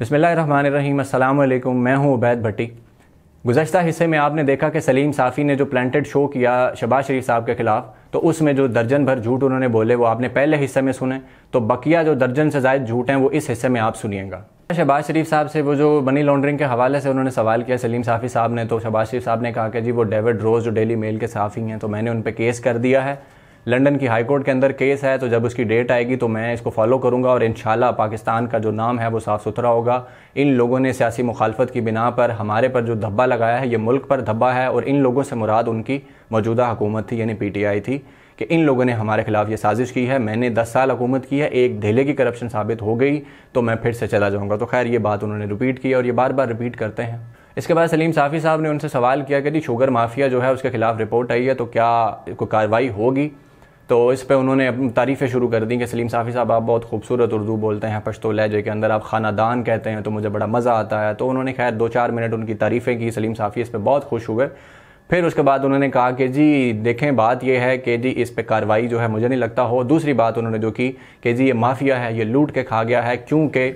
बसमीम अल्लाम मैं हूं उबैद भट्टी गुजशत हिस्से में आपने देखा कि सलीम साफ़ी ने जो प्लान्टेड शो किया शबाज शरीफ साहब के ख़िलाफ़ तो उसमें जो दर्जन भर झूठ उन्होंने बोले वो आपने पहले हिस्से में सुने तो बकिया जो दर्जन से ज़ायद झूठ हैं वो इस हिस्से में आप सुनिएगा शबाज शरीफ साहब से वो जो मनी लॉन्ड्रिंग के हवाले से उन्होंने सवाल किया सलीम साफ़ी साहब ने तो शबाज शरीफ साहब ने कहा कि जी वो डेविड रोज़ जो डेली मेल के साफ़ी हैं तो मैंने उन पर केस कर दिया है लंदन की हाई कोर्ट के अंदर केस है तो जब उसकी डेट आएगी तो मैं इसको फॉलो करूंगा और इन पाकिस्तान का जो नाम है वो साफ़ सुथरा होगा इन लोगों ने सियासी मुखालफत की बिना पर हमारे पर जो धब्बा लगाया है ये मुल्क पर धब्बा है और इन लोगों से मुराद उनकी मौजूदा हुकूमत थी यानी पी टी आई थी कि इन लोगों ने हमारे खिलाफ ये साजिश की है मैंने दस साल हुकूमत की है एक धेले की करप्शन साबित हो गई तो मैं फिर से चला जाऊँगा तो खैर ये बात उन्होंने रिपीट की और ये बार बार रिपीट करते हैं इसके बाद सलीम साफ़ी साहब ने उनसे सवाल किया कि जी शुगर माफिया जो है उसके खिलाफ रिपोर्ट आई है तो क्या कोई कार्रवाई होगी तो इस पर उन्होंने तारीफ़ें शुरू कर दी कि सलीम साफ़ी साहब आप बहुत खूबसूरत उर्दू बोलते हैं पश्तो लहजे के अंदर आप खानादान कहते हैं तो मुझे बड़ा मज़ा आता है तो उन्होंने खैर दो चार मिनट उनकी तारीफ़ें की सलीम साफ़ी इस पर बहुत खुश हुए फिर उसके बाद उन्होंने कहा कि जी देखें बात यह है कि जी इस पर कार्रवाई जो है मुझे नहीं लगता हो दूसरी बात उन्होंने जो की कि जी ये माफिया है ये लूट के खा गया है क्योंकि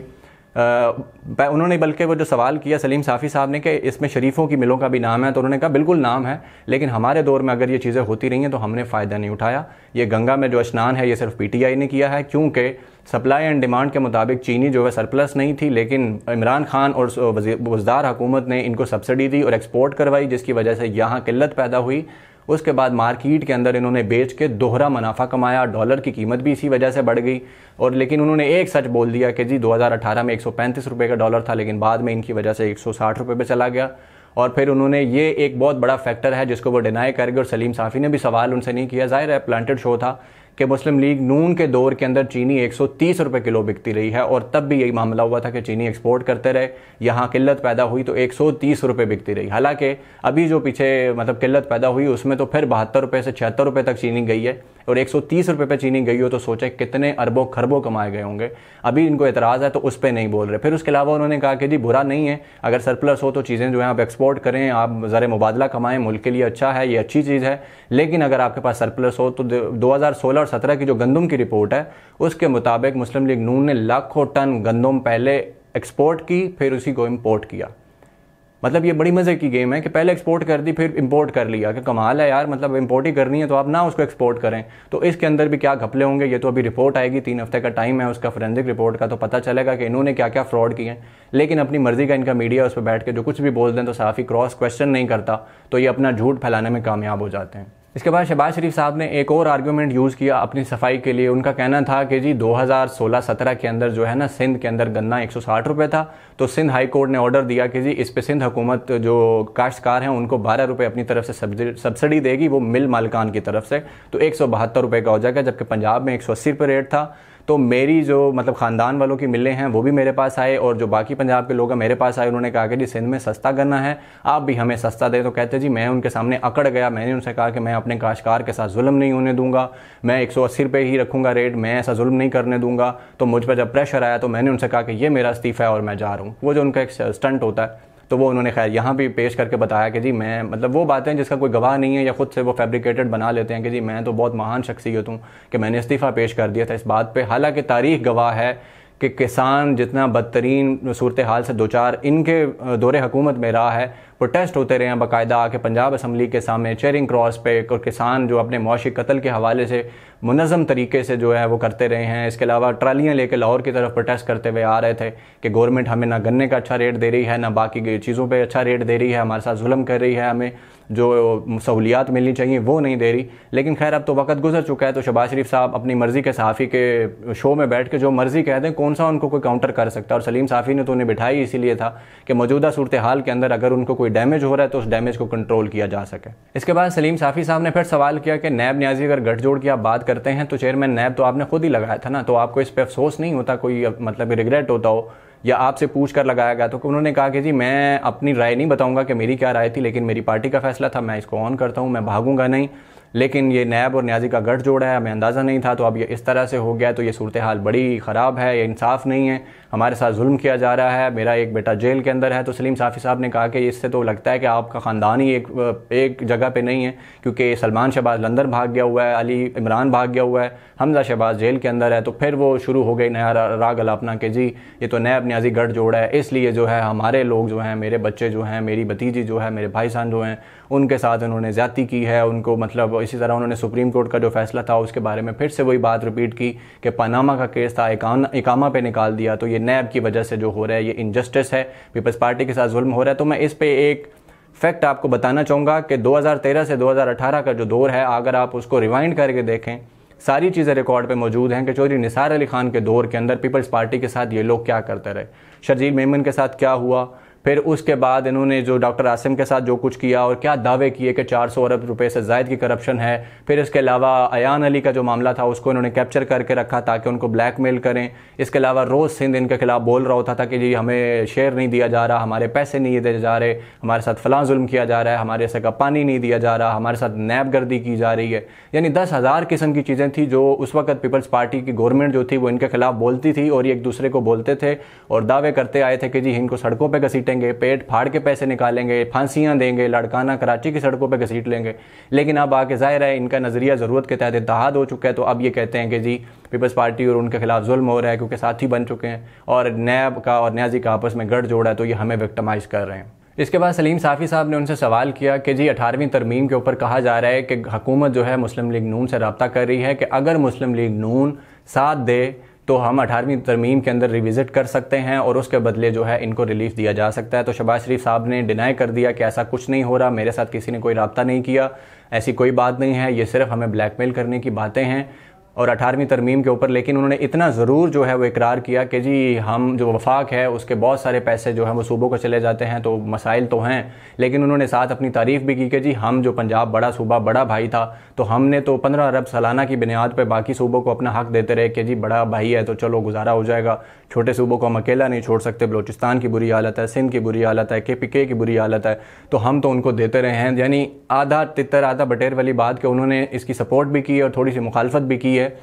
उन्होंने बल्कि वो जो सवाल किया सलीम साफ़ी साहब ने कि इसमें शरीफों की मिलों का भी नाम है तो उन्होंने कहा बिल्कुल नाम है लेकिन हमारे दौर में अगर ये चीज़ें होती रही हैं तो हमने फ़ायदा नहीं उठाया ये गंगा में जो स्नान है ये सिर्फ पीटीआई ने किया है क्योंकि सप्लाई एंड डिमांड के मुताबिक चीनी जो है सरप्लस नहीं थी लेकिन इमरान खान और बुजदार हुकूमत ने इनको सब्सिडी दी और एक्सपोर्ट करवाई जिसकी वजह से यहाँ किल्लत पैदा हुई उसके बाद मार्केट के अंदर इन्होंने बेच के दोहरा मुनाफा कमाया डॉलर की कीमत भी इसी वजह से बढ़ गई और लेकिन उन्होंने एक सच बोल दिया कि जी 2018 में एक रुपए का डॉलर था लेकिन बाद में इनकी वजह से 160 रुपए पे चला गया और फिर उन्होंने ये एक बहुत बड़ा फैक्टर है जिसको वो डिनाई कर गए और सलीम साफ़ी ने भी सवाल उनसे नहीं किया जाहिर है प्लांटेड शो था कि मुस्लिम लीग नून के दौर के अंदर चीनी 130 रुपए किलो बिकती रही है और तब भी यही मामला हुआ था कि चीनी एक्सपोर्ट करते रहे यहाँ किल्लत पैदा हुई तो 130 रुपए बिकती रही हालांकि अभी जो पीछे मतलब किल्लत पैदा हुई उसमें तो फिर बहत्तर रुपये से छिहत्तर रुपये तक चीनी गई है और एक सौ पे चीनी गई हो तो सोचें कितने अरबों खरबों कमाए गए होंगे अभी इनको एतराज़ है तो उस पर नहीं बोल रहे फिर उसके अलावा उन्होंने कहा कि जी बुरा नहीं है अगर सरप्लस हो तो चीज़ें जो हैं आप एक्सपोर्ट करें आप ज़र मुबादला कमाएं मुल्क के लिए अच्छा है ये अच्छी चीज़ है लेकिन अगर आपके पास सरप्लस हो तो दो और सत्रह की जो गंदम की रिपोर्ट है उसके मुताबिक मुस्लिम लीग नून ने लाखों टन गंदम पहले एक्सपोर्ट की फिर उसी को इम्पोर्ट किया मतलब ये बड़ी मज़े की गेम है कि पहले एक्सपोर्ट कर दी फिर इंपोर्ट कर लिया कि कमाल है यार मतलब इंपोर्ट ही करनी है तो आप ना उसको एक्सपोर्ट करें तो इसके अंदर भी क्या घपले होंगे ये तो अभी रिपोर्ट आएगी तीन हफ्ते का टाइम है उसका फोरेंसिक रिपोर्ट का तो पता चलेगा कि इन्होंने क्या क्या फ्रॉड किए हैं लेकिन अपनी मर्जी का इनका मीडिया उस पर बैठ के जो कुछ भी बोल दें तो साफ़ी क्रॉस क्वेश्चन नहीं करता तो ये अपना झूठ फैलाने में कामयाब हो जाते हैं इसके बाद शहबाज शरीफ साहब ने एक और आर्ग्यूमेंट यूज़ किया अपनी सफाई के लिए उनका कहना था कि जी 2016-17 के अंदर जो है ना सिंध के अंदर गन्ना एक सौ था तो सिंध हाई कोर्ट ने ऑर्डर दिया कि जी इस पे सिंध हुकूमत जो काश्तकार हैं उनको बारह रुपये अपनी तरफ से सब्सिडी देगी वो मिल मालकान की तरफ से तो एक सौ का हो जाएगा जबकि पंजाब में एक सौ रेट था तो मेरी जो मतलब ख़ानदान वालों की मिले हैं वो भी मेरे पास आए और जो बाकी पंजाब के लोग हैं मेरे पास आए उन्होंने कहा कि जी सिंध में सस्ता गन्ना है आप भी हमें सस्ता दें तो कहते जी मैं उनके सामने अकड़ गया मैंने उनसे कहा कि मैं अपने काशकार के साथ जुल्म नहीं होने दूंगा मैं एक सौ अस्सी रुपये ही रखूँगा रेट मैं ऐसा जुल्म नहीं करने दूंगा तो मुझ पर जब प्रेशर आया तो मैंने उनसे कहा कि ये मेरा इस्तीफ़ा है और मैं जा रहा हूँ वो जो उनका एक स्टंट होता है तो वो उन्होंने खैर यहाँ भी पेश करके बताया कि जी मैं मतलब वो बातें जिसका कोई गवाह नहीं है या ख़ुद से वो फैब्रिकेटेड बना लेते हैं कि जी मैं तो बहुत महान शख्सियत हूँ कि मैंने इस्तीफ़ा पेश कर दिया था इस बात पर हालाँकि तारीख गवाह है कि किसान जितना बदतरीन सूरत हाल से दो चार इनके दौरे हकूमत में रहा है प्रोटेस्ट होते रहे हैं बाकायदा आके पंजाब असम्बली के सामने चेयरिंग क्रॉस पे और किसान जो अपने मुशी कत्ल के हवाले से मुनज़म तरीके से जो है वो करते रहे हैं इसके अलावा ट्रालियाँ लेके लाहौर की तरफ प्रोटेस्ट करते हुए आ रहे थे कि गवर्नमेंट हमें ना गन्ने का अच्छा रेट दे रही है ना बाकी चीज़ों पर अच्छा रेट दे रही है हमारे साथ जुलम कर रही है हमें जो सहूलियात मिलनी चाहिए वो नहीं दे रही लेकिन खैर अब तो वक्त गुजर चुका है तो शबाज शरीफ साहब अपनी मर्ज़ी के सहाफ़ी के शो में बैठ के जो मर्ज़ी कह दें कौन सा उनको कोई काउंटर कर सकता है और सलीम साफ़ी ने तो उन्हें बिठाई इसीलिए था कि मौजूदा सूरत हाल के अंदर अगर उनको कोई डैमेज हो रहा है तो उस डैमेज को कंट्रोल किया जा सके इसके बाद सलीम साफ़ी साहब ने फिर सवाल किया कि नैब न्याजी अगर गठजोड़ की आप बात करते हैं तो चेयरमैन नैब तो आपने खुद ही लगाया था ना तो आपको इस पर अफसोस नहीं होता कोई मतलब रिग्रेट होता हो या आपसे पूछ कर लगाया गया तो उन्होंने कहा कि जी मैं अपनी राय नहीं बताऊंगा कि मेरी क्या राय थी लेकिन मेरी पार्टी का फैसला था मैं इसको ऑन करता हूं मैं भागूंगा नहीं लेकिन ये नैब और न्याजी का गठजोड़ है हमें अंदाज़ा नहीं था तो अब ये इस तरह से हो गया तो ये सूरत हाल बड़ी ख़राब है ये इंसाफ नहीं है हमारे साथ जुल्म किया जा रहा है मेरा एक बेटा जेल के अंदर है तो सलीम साफ़ी साहब ने कहा कि इससे तो लगता है कि आपका ख़ानदान ही एक एक जगह पर नहीं है क्योंकि सलमान शहबाज लंदन भाग गया हुआ है अली इमरान भाग गया हुआ है हमजा शहबाज जेल के अंदर है तो फिर वो शुरू हो गई नया राग अलापना के जी ये तो नैब न्याजी गठजोड़ है इसलिए जो है हमारे लोग जो हैं मेरे बच्चे जो हैं मेरी भतीजी जो है मेरे भाई सान जो हैं उनके साथ उन्होंने ज्यादा की है उनको मतलब इसी तरह उन्होंने सुप्रीम कोर्ट का जो फैसला था उसके बारे में फिर से वही बात रिपीट की कि पनामा का केस था इकामा पे निकाल दिया तो ये नैब की वजह से जो हो रहा है ये इनजस्टिस है पीपल्स पार्टी के साथ जुल्म हो रहा है तो मैं इस पर एक फैक्ट आपको बताना चाहूँगा कि 2013 से 2018 का जो दौर है अगर आप उसको रिवाइंड करके देखें सारी चीज़ें रिकॉर्ड पे मौजूद हैं कि चौधरी निसार अली खान के दौर के अंदर पीपल्स पार्टी के साथ ये लोग क्या करते रहे शर्जील मेमन के साथ क्या हुआ फिर उसके बाद इन्होंने जो डॉक्टर आसिम के साथ जो कुछ किया और क्या दावे किए कि 400 अरब रुपए से जायद की करप्शन है फिर इसके अलावा अयान अली का जो मामला था उसको इन्होंने कैप्चर करके रखा ताकि उनको ब्लैकमेल करें इसके अलावा रोज़ सिंध इनके खिलाफ बोल रहा होता था कि जी हमें शेयर नहीं दिया जा रहा हमारे पैसे नहीं दिए जा रहे हमारे साथ फ़लाँ जुल्म किया जा रहा है हमारे से का पानी नहीं दिया जा रहा हमारे साथ नैब गर्दी की जा रही है यानी दस हज़ार किस्म की चीज़ें थी जो उस वक्त पीपल्स पार्टी की गवर्नमेंट जो थी वो इनके खिलाफ बोलती थी और ये एक दूसरे को बोलते थे और दावे करते आए थे कि जी इनको सड़कों पर घसीटेंगे लेंगे पेट फाड़ के पैसे निकालेंगे फांसियाँ देंगे लड़काना कराची की सड़कों पर घसीट लेंगे लेकिन अब आके जाहिर है इनका नज़रिया ज़रूरत के तहत इतहाद हो चुका है तो अब ये कहते हैं कि जी पीपल्स पार्टी और उनके खिलाफ जुल्म हो रहा है क्योंकि साथी बन चुके हैं और नैब का और न्याजी का आपस में गढ़ जोड़ा है तो ये हमें विक्टमाइज़ कर रहे हैं इसके बाद सलीम साफ़ी साहब ने उनसे सवाल किया कि जी अठारहवीं तरमीम के ऊपर कहा जा रहा है कि हुकूमत जो है मुस्लिम लीग नून से रबता कर रही है कि अगर मुस्लिम लीग नून साथ दे तो हम अठारहवीं तरमीम के अंदर रिविज़िट कर सकते हैं और उसके बदले जो है इनको रिलीफ दिया जा सकता है तो शबाज शरीफ साहब ने डिनाई कर दिया कि ऐसा कुछ नहीं हो रहा मेरे साथ किसी ने कोई रबता नहीं किया ऐसी कोई बात नहीं है ये सिर्फ हमें ब्लैकमेल करने की बातें हैं और अठारहवीं तरमीम के ऊपर लेकिन उन्होंने इतना ज़रूर जो है वो इकरार किया कि जी हम जो वफाक है उसके बहुत सारे पैसे जो हैं वो सूबों को चले जाते हैं तो मसाइल तो हैं लेकिन उन्होंने साथ अपनी तारीफ़ भी की कि जी हम जो पंजाब बड़ा सूबा बड़ा भाई था तो हमने तो पंद्रह अरब सालाना की बुनियाद पर बाकी सूबों को अपना हक देते रहे कि जी बड़ा भाई है तो चलो गुजारा हो जाएगा छोटे सूबों को हम अकेला नहीं छोड़ सकते बलोचिस्तान की बुरी हालत है सिंध की बुरी हालत है के पी के की बुरी हालत है तो हम तो उनको देते रहे हैं यानी आधा तितर आधा बटेर वाली बात कि उन्होंने इसकी सपोर्ट भी की और थोड़ी सी मुखालफत भी की है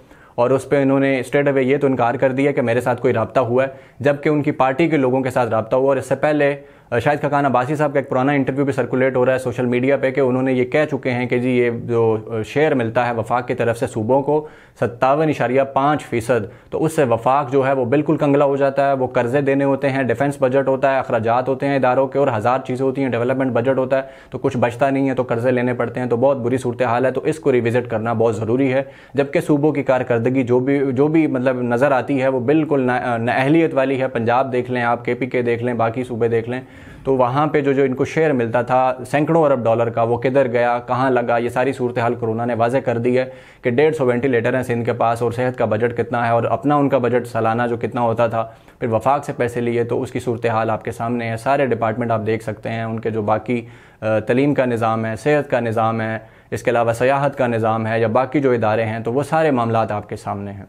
और उस पर इन्होंने स्टेट अवे ये तो इनकार कर दिया कि मेरे साथ कोई रबता हुआ है जबकि उनकी पार्टी के लोगों के साथ रबता हुआ और इससे पहले शाहिद खकान बासी साहब का एक पुराना इंटरव्यू भी सर्कुलेट हो रहा है सोशल मीडिया पे कि उन्होंने ये कह चुके हैं कि जी ये जो शेयर मिलता है वफाक की तरफ से सूबों को सत्तावन इशारिया पाँच फ़ीसद तो उससे वफाक जो है वो बिल्कुल कंगला हो जाता है वो कर्ज़े देने होते हैं डिफेंस बजट होता है अखराज होते हैं इदारों के और हज़ार चीज़ें होती हैं डेवलपमेंट बजट होता है तो कुछ बचता नहीं है तो कर्ज़े लेने पड़ते हैं तो बहुत बुरी सूरत हाल है तो इसको रिविज़िट करना बहुत ज़रूरी है जबकि सूबों की कारकर्दगी जो भी जो भी मतलब नज़र आती है वो बिल्कुल नाहलीत वाली है पंजाब देख लें आप के पी के देख लें बाकी सूबे देख लें तो वहाँ पे जो जो इनको शेयर मिलता था सैकड़ों अरब डॉलर का वो किधर गया कहाँ लगा ये सारी सूरत हाल कोरोना ने वाजह कर दी है कि डेढ़ सौ वेंटिलेटर हैं सिंध के पास और सेहत का बजट कितना है और अपना उनका बजट सालाना जो कितना होता था फिर वफाक से पैसे लिए तो उसकी सूरत हाल आपके सामने है सारे डिपार्टमेंट आप देख सकते हैं उनके जो बाकी तलीम का निज़ाम है सेहत का निज़ाम है इसके अलावा सयाहत का निज़ाम है या बाकी जो इदारे हैं तो वो सारे मामला आपके सामने हैं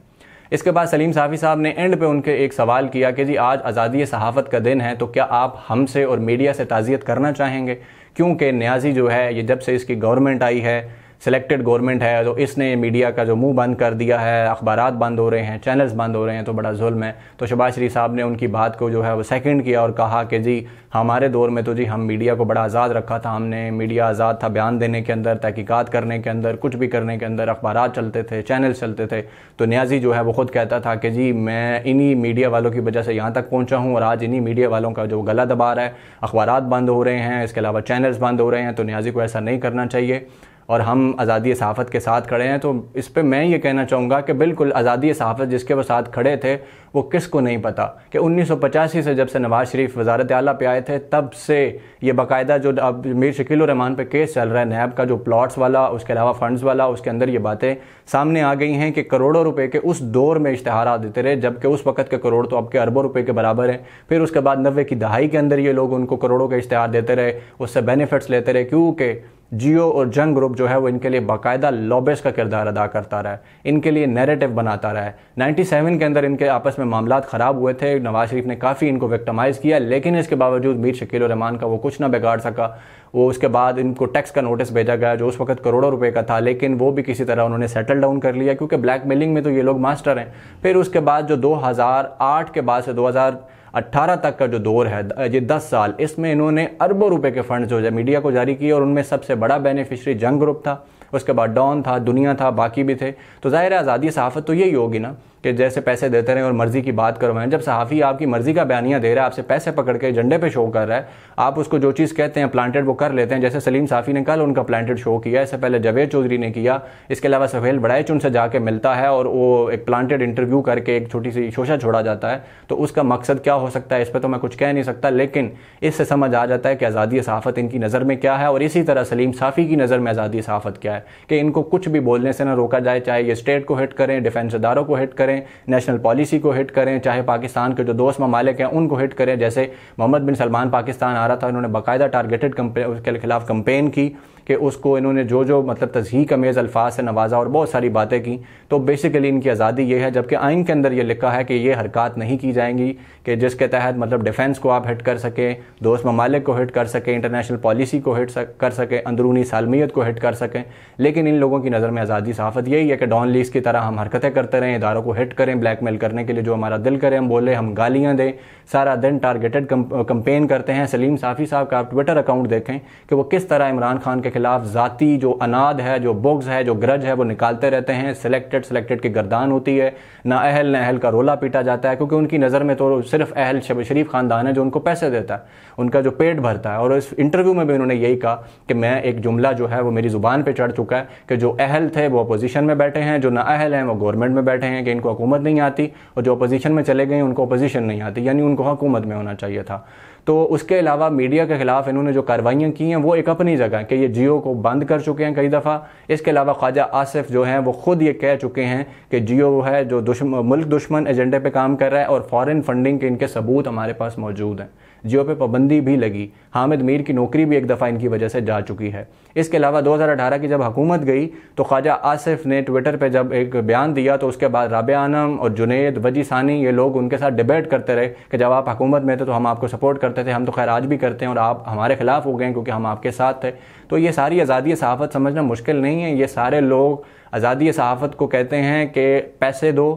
इसके बाद सलीम साफ़ी साहब ने एंड पे उनके एक सवाल किया कि जी आज आज़ादी सहाफ़त का दिन है तो क्या आप हमसे और मीडिया से ताज़ियत करना चाहेंगे क्योंकि न्याजी जो है ये जब से इसकी गवर्नमेंट आई है सिलेक्टेड गवर्नमेंट है जो इसने मीडिया का जो मुंह बंद कर दिया है अखबार बंद हो रहे हैं चैनल्स बंद हो रहे हैं तो बड़ा जुल्म है तो शबाज शरीफ साहब ने उनकी बात को जो है वो सेकेंड किया और कहा कि जी हमारे दौर में तो जी हम मीडिया को बड़ा आज़ाद रखा था हमने मीडिया आज़ाद था बयान देने के अंदर तहकीक़ात करने के अंदर कुछ भी करने के अंदर अखबार चलते थे चैनल चलते थे तो न्याजी जो है वो ख़ुद कहता था कि जी मैं इन्हीं मीडिया वालों की वजह से यहाँ तक पहुँचा हूँ और आज इन्हीं मीडिया वालों का जो गला दबा रहा है अखबार बंद हो रहे हैं इसके अलावा चैनल्स बंद हो रहे हैं तो न्याजी को ऐसा नहीं करना चाहिए और हम आज़ादी सहाफ़त के साथ खड़े हैं तो इस पर मैं ये कहना चाहूँगा कि बिल्कुल आज़ादी सहाफ़त जिसके वो साथ खड़े थे वो किस को नहीं पता कि उन्नीस से जब से नवाज़ शरीफ वजारत आला पे आए थे तब से ये बाकायदा जो अब मीर शकील रहमान पर केस चल रहा है नैब का जो प्लाट्स वाला उसके अलावा फ़ंड्स वाला उसके अंदर ये बातें सामने आ गई हैं कि करोड़ों रुपये के उस दौर में इश्तहार देते रहे जबकि उस वक्त के करोड़ तो अब के अरबों रुपये के बराबर हैं फिर उसके बाद नबे की दहाई के अंदर ये लोग उनको करोड़ों का इश्तहार देते रहे उससे बेनिफिट्स लेते रहे क्योंकि जियो और जंग ग्रुप जो है वो इनके लिए बाकायदा लॉबेस का किरदार अदा करता रहा है इनके लिए नैरेटिव बनाता रहा है 97 के अंदर इनके आपस में मामला ख़राब हुए थे नवाज शरीफ ने काफ़ी इनको विक्टमाइज़ किया लेकिन इसके बावजूद मीर शकील रहमान का वो कुछ ना बिगाड़ सका वो उसके बाद इनको टैक्स का नोटिस भेजा गया जो उस वक्त करोड़ों रुपये का था लेकिन वो भी किसी तरह उन्होंने सेटल डाउन कर लिया क्योंकि ब्लैक मेलिंग में तो ये लोग मास्टर हैं फिर उसके बाद जो 2008 के बाद से हजार 2018 तक का जो दौर है ये 10 साल इसमें इन्होंने अरबों रुपए के फंड जो मीडिया को जारी किए और उनमें सबसे बड़ा बेनिफिशरी जंग ग्रुप था उसके बाद डॉन था दुनिया था बाकी भी थे तो ज़ाहिर आज़ादी सहाफ़त तो यही होगी ना कि जैसे पैसे देते रहें और मर्ज़ी की बात करवाएं जब सहाफ़ी आपकी मर्ज़ी का बयानिया दे रहा है आपसे पैसे पकड़ के झंडे पे शो कर रहा है आप उसको जो चीज़ कहते हैं प्लांटेड वो कर लेते हैं जैसे सलीम साफ़ी ने कल उनका प्लांटेड शो किया इससे पहले जवेद चौधरी ने किया इसके अलावा सफेल बड़ाइच उनसे जाके मिलता है और वो एक प्लांटेड इंटरव्यू करके एक छोटी सी शोशा छोड़ा जाता है तो उसका मकसद क्या हो सकता है इस पर तो मैं कुछ कह नहीं सकता लेकिन इससे समझ आ जाता है कि आज़ादी सहाफ़त इनकी नज़र में क्या है और इसी तरह सलीम साफ़ी की नज़र में आज़ादी सहाफ़त क्या है कि इनको कुछ भी बोलने से ना रोका जाए चाहे ये स्टेट को हिट करें डिफेंस अदारों को हिट करें करें नेशनल पॉलिसी को हिट करें चाहे पाकिस्तान के जो दोस्त ममालिक हैं उनको हिट करें जैसे मोहम्मद बिन सलमान पाकिस्तान आ रहा था इन्होंने बाकायदा टारगेटेड उसके खिलाफ कंपेन की कि उसको इन्होंने जो जो मतलब तजहीक अमेज़ अल्फाज से नवाजा और बहुत सारी बातें की तो बेसिकली इनकी आज़ादी ये है जबकि आइन के अंदर ये लिखा है कि ये हरकत नहीं की जाएंगी कि जिसके तहत मतलब डिफेंस को आप हिट कर सकें दोस्त ममालिक को हिट कर सकें इंटरनेशनल पॉलिसी को हिट कर सकें अंदरूनी सालमियत को हिट कर सकें लेकिन इन लोगों की नज़र में आज़ादी सहाफ़त यही है कि डॉन लीस की तरह हम हरकतें करते रहें इदारों को हिट करें ब्लैकमेल करने के लिए जो हमारा दिल करें हम बोले हम गालियाँ दें सारा दिन टारगेटेड कंपेन uh, करते हैं सलीम साफ़ी साहब का आप ट्विटर अकाउंट देखें कि वो किस तरह इमरान खान के खिलाफ ज़ाती जो अनाद है जो बुग्स है जो ग्रज है वो निकालते रहते हैं सिलेक्टेड सिलेक्टेड की गर्दान होती है ना अहल ना अहल का रोला पीटा जाता है क्योंकि उनकी नज़र में तो सिर्फ अहल शब शरीफ ख़ानदान है जो उनको पैसे देता है उनका जो पेट भरता है और इस इंटरव्यू में भी उन्होंने यही कहा कि मैं एक जुमला जो है वो मेरी ज़ुबान पर चढ़ चुका है कि जो अहल थे वो अपोजिशन में बैठे हैं जो नाअहल हैं वो गवर्नमेंट में बैठे हैं कि इनको हुकूमत नहीं आती और जो अपोजिशन में चले गए उनको अपोजिशन नहीं आती यानी उनको हुकूमत में होना चाहिए था तो उसके अलावा मीडिया के खिलाफ इन्होंने जो कार्रवाइयाँ की हैं वो एक अपनी जगह कि ये जियो को बंद कर चुके हैं कई दफ़ा इसके अलावा ख्वाजा आसिफ जो हैं वो खुद ये कह चुके हैं कि जियो है जो दुश्मन मुल्क दुश्मन एजेंडे पर काम कर रहा है और फॉरन फंडिंग के इनके सबूत हमारे पास मौजूद हैं जियो पे पाबंदी भी लगी हामिद मीर की नौकरी भी एक दफ़ा इनकी वजह से जा चुकी है इसके अलावा 2018 की जब हुकूमत गई तो ख्वाजा आसिफ ने ट्विटर पे जब एक बयान दिया तो उसके बाद राब आनम और जुनेद वजी सानी ये लोग उनके साथ डिबेट करते रहे कि जब आप हुकूमत में थे तो हम आपको सपोर्ट करते करते थे हम तो खैर आज भी करते हैं और आप हमारे ख़िलाफ़ हो गए क्योंकि हम आपके साथ थे तो ये सारी आज़ादी सहाफ़त समझना मुश्किल नहीं है ये सारे लोग आज़ादी सहाफ़त को कहते हैं कि पैसे दो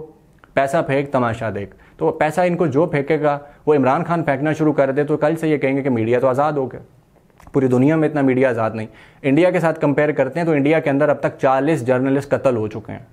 पैसा फेंक तमाशा देख तो पैसा इनको जो फेंकेगा वो इमरान खान फेंकना शुरू कर दे तो कल से ये कहेंगे कि मीडिया तो आज़ाद हो गया पूरी दुनिया में इतना मीडिया आज़ाद नहीं इंडिया के साथ कंपेयर करते हैं तो इंडिया के अंदर अब तक 40 जर्नलिस्ट कत्ल हो चुके हैं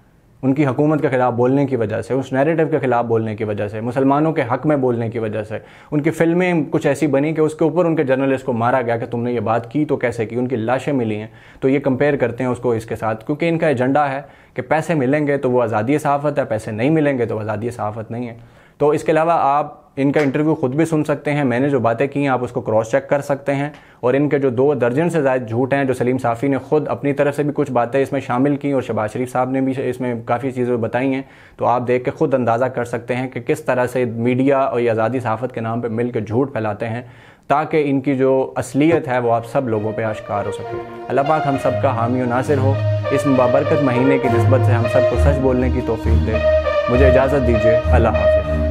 उनकी हकूमत के ख़िलाफ़ बोलने की वजह से उस नैरेटिव के ख़िलाफ़ बोलने की वजह से मुसलमानों के हक़ में बोलने की वजह से उनकी फ़िल्में कुछ ऐसी बनी कि उसके ऊपर उनके जर्नलिस्ट को मारा गया कि तुमने ये बात की तो कैसे की उनकी लाशें मिली हैं तो ये कंपेयर करते हैं उसको इसके साथ क्योंकि इनका एजेंडा है कि पैसे मिलेंगे तो वो आज़ादी सहाफ़त है पैसे नहीं मिलेंगे तो आज़ादी सहाफ़त नहीं है तो इसके अलावा आप इनका इंटरव्यू खुद भी सुन सकते हैं मैंने जो बातें की हैं आप उसको क्रॉस चेक कर सकते हैं और इनके जो दो दर्जन से ज़्यादा झूठ हैं जो सलीम साफ़ी ने खुद अपनी तरफ से भी कुछ बातें इसमें शामिल की और शबाज शरीफ साहब ने भी इसमें काफ़ी चीज़ें बताई हैं तो आप देख के खुद अंदाज़ा कर सकते हैं कि किस तरह से मीडिया और ये आज़ादी सहाफ़त के नाम पर के झूठ फैलाते हैं ताकि इनकी जो असलियत है वो आप सब लोगों पर आश्कार हो सके अल्लाह पाक हम सब का हामी नासिर हो इस बाबरकत महीने की नस्बत से हम सबको सच बोलने की तोफ़ी दें मुझे इजाज़त दीजिए अल्लाह हाफ़